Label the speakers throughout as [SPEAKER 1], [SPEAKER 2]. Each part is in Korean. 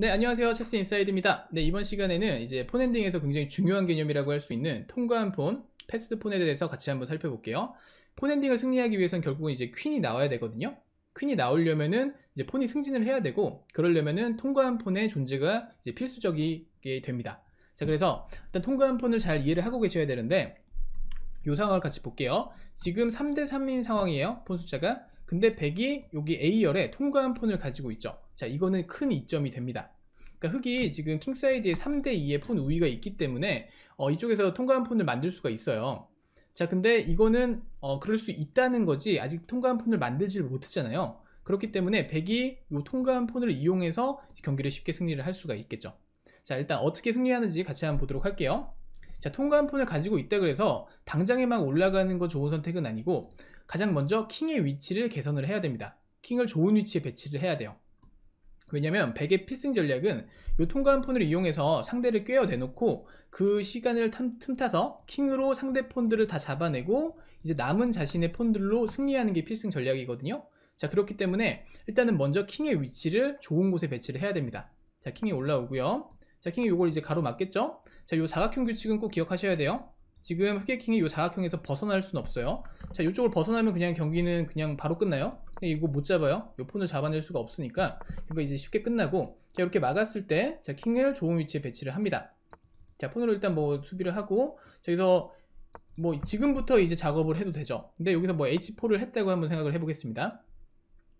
[SPEAKER 1] 네 안녕하세요 체스 인사이드입니다 네 이번 시간에는 이제 폰핸딩에서 굉장히 중요한 개념이라고 할 수 있는 통과한 폰, 패스트 폰에 대해서 같이 한번 살펴볼게요 폰핸딩을 승리하기 위해선 결국은 이제 퀸이 나와야 되거든요 퀸이 나오려면은 이제 폰이 승진을 해야 되고 그러려면은 통과한 폰의 존재가 이제 필수적이 됩니다 자 그래서 일단 통과한 폰을 잘 이해를 하고 계셔야 되는데 요 상황을 같이 볼게요 지금 3대3인 상황이에요 폰 숫자가 근데 100이 여기 A열에 통과한 폰을 가지고 있죠 자 이거는 큰 이점이 됩니다 그러니까 흑이 지금 킹사이드에 3대2의 폰 우위가 있기 때문에 어, 이쪽에서 통과한 폰을 만들 수가 있어요 자 근데 이거는 어, 그럴 수 있다는 거지 아직 통과한 폰을 만들지를 못했잖아요 그렇기 때문에 100이 이 통과한 폰을 이용해서 경기를 쉽게 승리를 할 수가 있겠죠 자 일단 어떻게 승리하는지 같이 한번 보도록 할게요 자 통과한 폰을 가지고 있다 그래서 당장에 막 올라가는 건 좋은 선택은 아니고 가장 먼저 킹의 위치를 개선을 해야 됩니다. 킹을 좋은 위치에 배치를 해야 돼요. 왜냐면 백의 필승 전략은 요 통과한 폰을 이용해서 상대를 꿰어내놓고 그 시간을 탐, 틈타서 킹으로 상대 폰들을 다 잡아내고 이제 남은 자신의 폰들로 승리하는 게 필승 전략이거든요. 자 그렇기 때문에 일단은 먼저 킹의 위치를 좋은 곳에 배치를 해야 됩니다. 자 킹이 올라오고요. 자 킹이 요걸 이제 가로막겠죠? 자 요 사각형 규칙은 꼭 기억하셔야 돼요. 지금 흑해킹이 이 사각형에서 벗어날 순 없어요 자 이쪽을 벗어나면 그냥 경기는 그냥 바로 끝나요 이거 못 잡아요 이 폰을 잡아낼 수가 없으니까 이거 그러니까 이제 쉽게 끝나고 자 이렇게 막았을 때자 킹을 좋은 위치에 배치를 합니다 자 폰으로 일단 뭐 수비를 하고 여기서 뭐 지금부터 이제 작업을 해도 되죠 근데 여기서 뭐 H4를 했다고 한번 생각을 해보겠습니다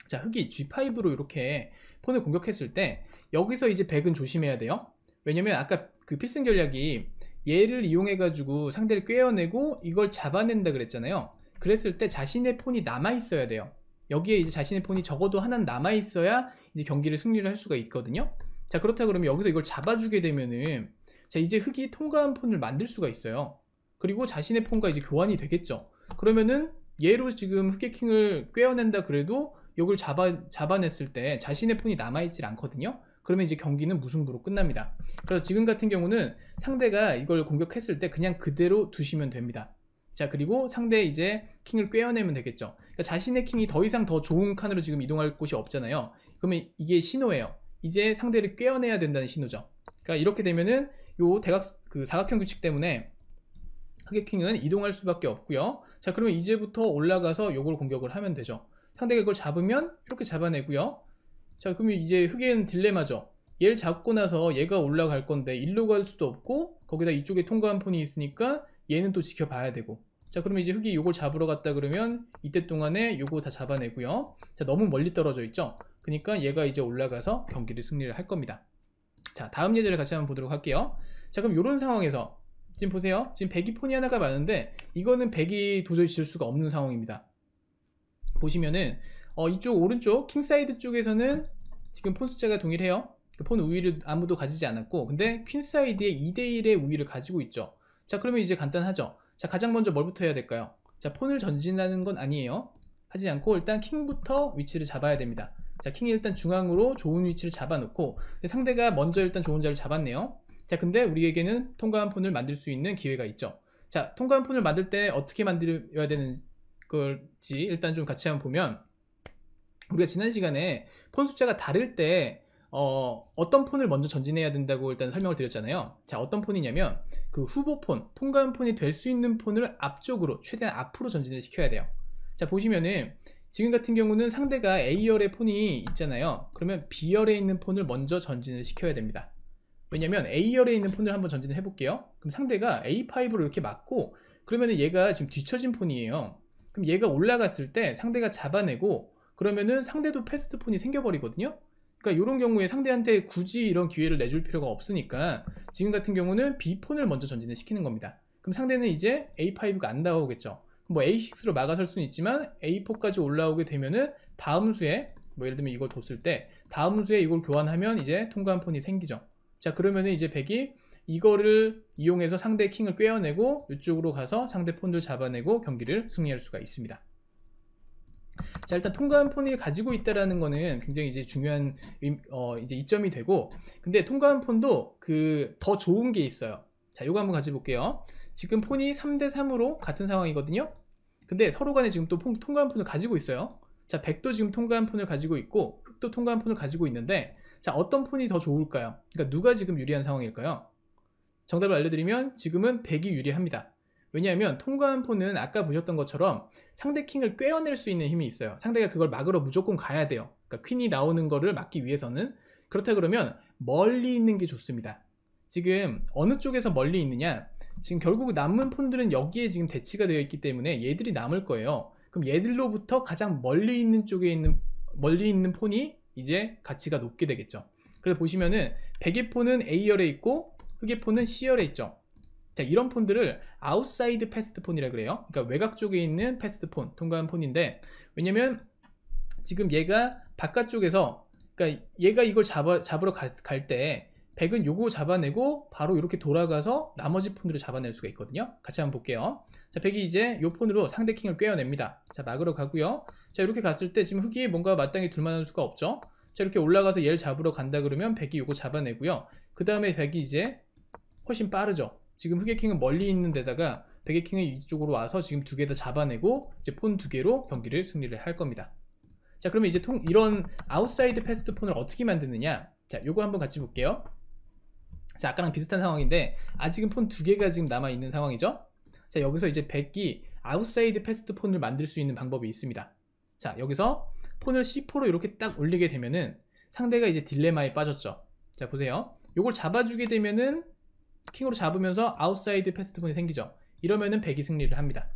[SPEAKER 1] 자 흑이 G5로 이렇게 폰을 공격했을 때 여기서 이제 백은 조심해야 돼요 왜냐면 아까 그 필승 전략이 얘를 이용해 가지고 상대를 꿰어내고 이걸 잡아낸다 그랬잖아요 그랬을 때 자신의 폰이 남아 있어야 돼요 여기에 이제 자신의 폰이 적어도 하나 남아 있어야 이제 경기를 승리를 할 수가 있거든요 자 그렇다 그러면 여기서 이걸 잡아주게 되면은 자 이제 흑이 통과한 폰을 만들 수가 있어요 그리고 자신의 폰과 이제 교환이 되겠죠 그러면은 얘로 지금 흑의킹을 꿰어낸다 그래도 이걸 잡아, 잡아냈을 때 자신의 폰이 남아있질 않거든요 그러면 이제 경기는 무승부로 끝납니다. 그래서 지금 같은 경우는 상대가 이걸 공격했을 때 그냥 그대로 두시면 됩니다. 자 그리고 상대 이제 킹을 꿰어내면 되겠죠. 그러니까 자신의 킹이 더 이상 더 좋은 칸으로 지금 이동할 곳이 없잖아요. 그러면 이게 신호예요. 이제 상대를 꿰어내야 된다는 신호죠. 그러니까 이렇게 되면은 요 대각 그 사각형 규칙 때문에 흑의킹은 이동할 수밖에 없고요. 자 그러면 이제부터 올라가서 요걸 공격을 하면 되죠. 상대가 이걸 잡으면 이렇게 잡아내고요. 자 그럼 이제 흑인 딜레마죠 얘를 잡고 나서 얘가 올라갈 건데 일로 갈 수도 없고 거기다 이쪽에 통과한 폰이 있으니까 얘는 또 지켜봐야 되고 자 그러면 이제 흑이 요걸 잡으러 갔다 그러면 이때 동안에 요거 다 잡아내고요 자 너무 멀리 떨어져 있죠 그러니까 얘가 이제 올라가서 경기를 승리를 할 겁니다 자 다음 예제를 같이 한번 보도록 할게요 자 그럼 이런 상황에서 지금 보세요 지금 백이 폰이 하나가 많은데 이거는 백이 도저히 지을 수가 없는 상황입니다 보시면은 어, 이쪽 오른쪽 킹사이드 쪽에서는 지금 폰 숫자가 동일해요 그러니까 폰 우위를 아무도 가지지 않았고 근데 퀸사이드의 2대1의 우위를 가지고 있죠 자 그러면 이제 간단하죠 자 가장 먼저 뭘부터 해야 될까요 자 폰을 전진하는 건 아니에요 하지 않고 일단 킹부터 위치를 잡아야 됩니다 자 킹이 일단 중앙으로 좋은 위치를 잡아놓고 상대가 먼저 일단 좋은 자를 잡았네요 자 근데 우리에게는 통과한 폰을 만들 수 있는 기회가 있죠 자 통과한 폰을 만들 때 어떻게 만들어야 되는 걸지 일단 좀 같이 한번 보면 우리가 지난 시간에 폰 숫자가 다를 때 어, 어떤 폰을 먼저 전진해야 된다고 일단 설명을 드렸잖아요 자 어떤 폰이냐면 그 후보폰, 통관폰이 될 수 있는 폰을 앞쪽으로 최대한 앞으로 전진을 시켜야 돼요 자 보시면은 지금 같은 경우는 상대가 A열의 폰이 있잖아요 그러면 B열에 있는 폰을 먼저 전진을 시켜야 됩니다 왜냐면 A열에 있는 폰을 한번 전진을 해볼게요 그럼 상대가 A5로 이렇게 맞고 그러면은 얘가 지금 뒤처진 폰이에요 그럼 얘가 올라갔을 때 상대가 잡아내고 그러면은 상대도 패스트폰이 생겨버리거든요. 그러니까 이런 경우에 상대한테 굳이 이런 기회를 내줄 필요가 없으니까 지금 같은 경우는 B폰을 먼저 전진을 시키는 겁니다. 그럼 상대는 이제 A5가 안 나오겠죠. 뭐 A6로 막아설 수는 있지만 A4까지 올라오게 되면은 다음 수에 뭐 예를 들면 이걸 뒀을 때 다음 수에 이걸 교환하면 이제 통과한 폰이 생기죠. 자 그러면은 이제 백이 이거를 이용해서 상대 킹을 꿰어내고 이쪽으로 가서 상대 폰들 잡아내고 경기를 승리할 수가 있습니다. 자 일단 통과한 폰이 가지고 있다라는 거는 굉장히 이제 중요한 어, 이제 이점이 되고 근데 통과한 폰도 그 더 좋은 게 있어요 자 요거 한번 같이 볼게요 지금 폰이 3대3으로 같은 상황이거든요 근데 서로 간에 지금 또 통과한 폰을 가지고 있어요 자 백도 지금 통과한 폰을 가지고 있고 흑도 통과한 폰을 가지고 있는데 자 어떤 폰이 더 좋을까요 그러니까 누가 지금 유리한 상황일까요 정답을 알려드리면 지금은 백이 유리합니다 왜냐하면 통과한 포는 아까 보셨던 것처럼 상대 킹을 꿰어낼 수 있는 힘이 있어요 상대가 그걸 막으러 무조건 가야 돼요 그러니까 퀸이 나오는 거를 막기 위해서는 그렇다 그러면 멀리 있는 게 좋습니다 지금 어느 쪽에서 멀리 있느냐 지금 결국 남은 폰들은 여기에 지금 대치가 되어 있기 때문에 얘들이 남을 거예요 그럼 얘들로부터 가장 멀리 있는 쪽에 있는 멀리 있는 폰이 이제 가치가 높게 되겠죠 그래서 보시면은 백의 폰은 A열에 있고 흑의 폰은 C열에 있죠 자, 이런 폰들을 아웃사이드 패스트폰이라 그래요. 그러니까 외곽 쪽에 있는 패스트폰, 통과한 폰인데 왜냐면 지금 얘가 바깥쪽에서 그러니까 얘가 이걸 잡아, 잡으러 갈 때 백은 요거 잡아내고 바로 이렇게 돌아가서 나머지 폰들을 잡아낼 수가 있거든요 같이 한번 볼게요 자 백이 이제 요 폰으로 상대 킹을 꿰어냅니다 자 막으러 가고요 자 이렇게 갔을 때 지금 흑이 뭔가 마땅히 둘만할 수가 없죠 자 이렇게 올라가서 얘를 잡으러 간다 그러면 백이 요거 잡아내고요 그 다음에 백이 이제 훨씬 빠르죠 지금 흑의킹은 멀리 있는 데다가 백의킹은 이쪽으로 와서 지금 두 개 다 잡아내고 이제 폰 두 개로 경기를 승리를 할 겁니다 자 그러면 이제 통, 이런 아웃사이드 패스트 폰을 어떻게 만드느냐 자 요거 한번 같이 볼게요 자 아까랑 비슷한 상황인데 아직은 폰 두 개가 지금 남아있는 상황이죠 자 여기서 이제 백이 아웃사이드 패스트 폰을 만들 수 있는 방법이 있습니다 자 여기서 폰을 C4로 이렇게 딱 올리게 되면은 상대가 이제 딜레마에 빠졌죠 자 보세요 요걸 잡아주게 되면은 킹으로 잡으면서 아웃사이드 패스트폰이 생기죠 이러면은 백이 승리를 합니다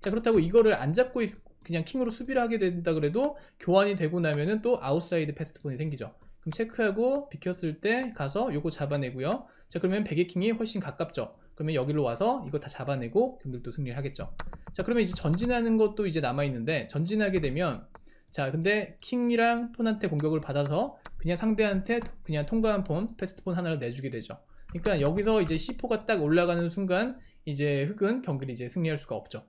[SPEAKER 1] 자 그렇다고 이거를 안 잡고 있, 그냥 킹으로 수비를 하게 된다 그래도 교환이 되고 나면은 또 아웃사이드 패스트폰이 생기죠 그럼 체크하고 비켰을 때 가서 요거 잡아내고요 자 그러면 백의 킹이 훨씬 가깝죠 그러면 여기로 와서 이거 다 잡아내고 경들도 승리를 하겠죠 자 그러면 이제 전진하는 것도 이제 남아있는데 전진하게 되면 자 근데 킹이랑 폰한테 공격을 받아서 그냥 상대한테 그냥 통과한 폰 패스트폰 하나를 내주게 되죠 그러니까 여기서 이제 C4가 딱 올라가는 순간 이제 흑은 경기를 이제 승리할 수가 없죠.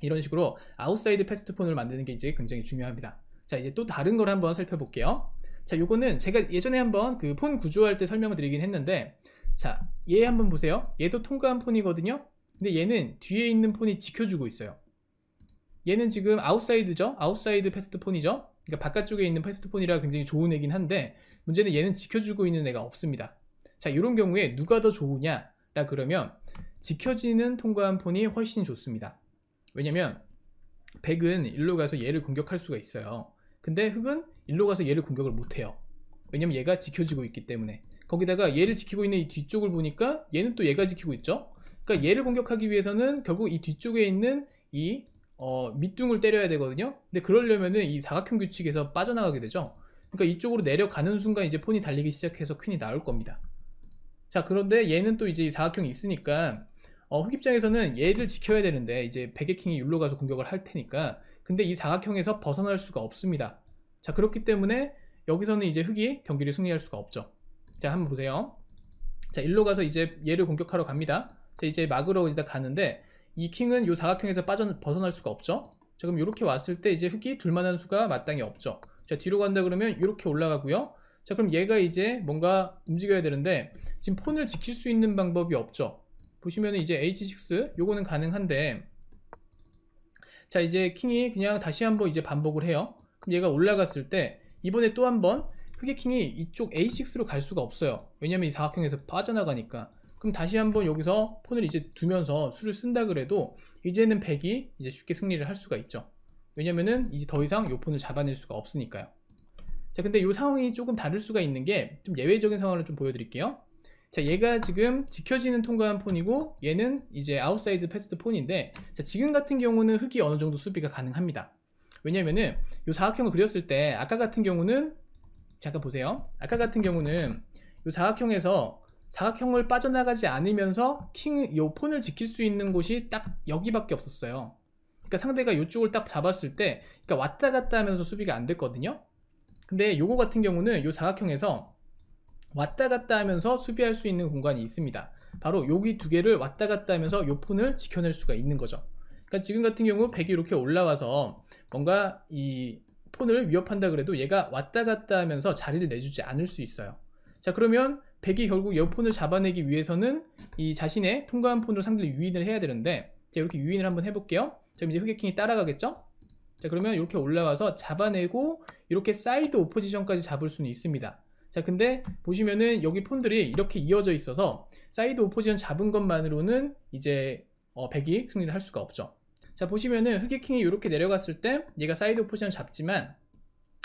[SPEAKER 1] 이런 식으로 아웃사이드 패스트폰을 만드는 게 이제 굉장히 중요합니다. 자 이제 또 다른 걸 한번 살펴볼게요. 자 요거는 제가 예전에 한번 그 폰 구조할 때 설명을 드리긴 했는데 자 얘 한번 보세요. 얘도 통과한 폰이거든요. 근데 얘는 뒤에 있는 폰이 지켜주고 있어요. 얘는 지금 아웃사이드죠? 아웃사이드 패스트폰이죠? 그러니까 바깥쪽에 있는 패스트폰이라 굉장히 좋은 애긴 한데 문제는 얘는 지켜주고 있는 애가 없습니다. 자 이런 경우에 누가 더 좋으냐 라 그러면 지켜지는 통과한 폰이 훨씬 좋습니다 왜냐면 백은 일로 가서 얘를 공격할 수가 있어요 근데 흑은 일로 가서 얘를 공격을 못해요 왜냐면 얘가 지켜지고 있기 때문에 거기다가 얘를 지키고 있는 이 뒤쪽을 보니까 얘는 또 얘가 지키고 있죠 그러니까 얘를 공격하기 위해서는 결국 이 뒤쪽에 있는 이 어, 밑둥을 때려야 되거든요 근데 그러려면은 이 사각형 규칙에서 빠져나가게 되죠 그러니까 이쪽으로 내려가는 순간 이제 폰이 달리기 시작해서 퀸이 나올 겁니다 자 그런데 얘는 또 이제 사각형이 있으니까 어, 흑 입장에서는 얘를 지켜야 되는데 이제 백개킹이 율로 가서 공격을 할 테니까 근데 이 사각형에서 벗어날 수가 없습니다 자 그렇기 때문에 여기서는 이제 흑이 경기를 승리할 수가 없죠 자 한번 보세요 자 일로 가서 이제 얘를 공격하러 갑니다 자 이제 막으러 이단 가는데 이 킹은 요 사각형에서 빠져 벗어날 수가 없죠 자 그럼 이렇게 왔을 때 이제 흑이 둘만한 수가 마땅히 없죠 자 뒤로 간다 그러면 이렇게 올라가고요 자 그럼 얘가 이제 뭔가 움직여야 되는데 지금 폰을 지킬 수 있는 방법이 없죠 보시면 이제 h6 요거는 가능한데 자 이제 킹이 그냥 다시 한번 이제 반복을 해요 그럼 얘가 올라갔을 때 이번에 또 한번 흑의 킹이 이쪽 a6로 갈 수가 없어요 왜냐면 이 사각형에서 빠져나가니까 그럼 다시 한번 여기서 폰을 이제 두면서 수를 쓴다 그래도 이제는 1 0 0이 이제 쉽게 승리를 할 수가 있죠 왜냐면은 이제 더 이상 요 폰을 잡아낼 수가 없으니까요 자 근데 요 상황이 조금 다를 수가 있는 게 좀 예외적인 상황을 좀 보여드릴게요 자 얘가 지금 지켜지는 통과한 폰이고 얘는 이제 아웃사이드 패스트 폰인데 자 지금 같은 경우는 흙이 어느 정도 수비가 가능합니다 왜냐면은 이 사각형을 그렸을 때 아까 같은 경우는 잠깐 보세요 아까 같은 경우는 이 사각형에서 사각형을 빠져나가지 않으면서 킹, 요 폰을 지킬 수 있는 곳이 딱 여기밖에 없었어요 그러니까 상대가 이쪽을 딱 잡았을 때 그러니까 왔다 갔다 하면서 수비가 안 됐거든요 근데 요거 같은 경우는 요 사각형에서 왔다 갔다 하면서 수비할 수 있는 공간이 있습니다 바로 여기 두 개를 왔다 갔다 하면서 요 폰을 지켜낼 수가 있는 거죠 그러니까 지금 같은 경우 100이 이렇게 올라와서 뭔가 이 폰을 위협한다 그래도 얘가 왔다 갔다 하면서 자리를 내주지 않을 수 있어요 자 그러면 100이 결국 요폰을 잡아내기 위해서는 이 자신의 통과한 폰으로 상대를 유인을 해야 되는데 자 이렇게 유인을 한번 해볼게요 그럼 이제 흑객킹이 따라가겠죠 자 그러면 이렇게 올라와서 잡아내고 이렇게 사이드 오포지션까지 잡을 수는 있습니다 자 근데 보시면은 여기 폰들이 이렇게 이어져 있어서 사이드 오포지션 잡은 것만으로는 이제 어, 백이 승리를 할 수가 없죠 자 보시면은 흑이킹이 이렇게 내려갔을 때 얘가 사이드 오포지션 잡지만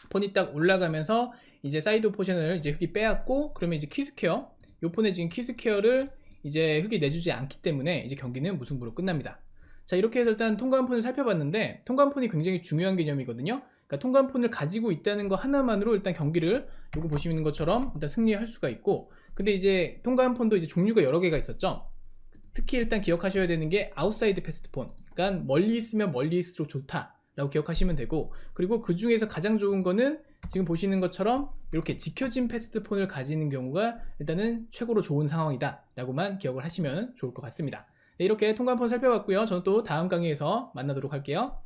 [SPEAKER 1] 폰이 딱 올라가면서 이제 사이드 오포지션을 이제 흑이 빼앗고 그러면 이제 키스케어 요 폰에 지금 키스케어를 이제 흑이 내주지 않기 때문에 이제 경기는 무승부로 끝납니다 자 이렇게 해서 일단 통관폰을 살펴봤는데 통관폰이 굉장히 중요한 개념이거든요 그러니까 통관폰을 가지고 있다는 거 하나만으로 일단 경기를 요거 보시는 것처럼 일단 승리할 수가 있고 근데 이제 통관폰도 이제 종류가 여러 개가 있었죠 특히 일단 기억하셔야 되는 게 아웃사이드 패스트폰 그러니까 멀리 있으면 멀리 있을수록 좋다 라고 기억하시면 되고 그리고 그 중에서 가장 좋은 거는 지금 보시는 것처럼 이렇게 지켜진 패스트폰을 가지는 경우가 일단은 최고로 좋은 상황이다 라고만 기억을 하시면 좋을 것 같습니다 네, 이렇게 통관폰 살펴봤고요 저는 또 다음 강의에서 만나도록 할게요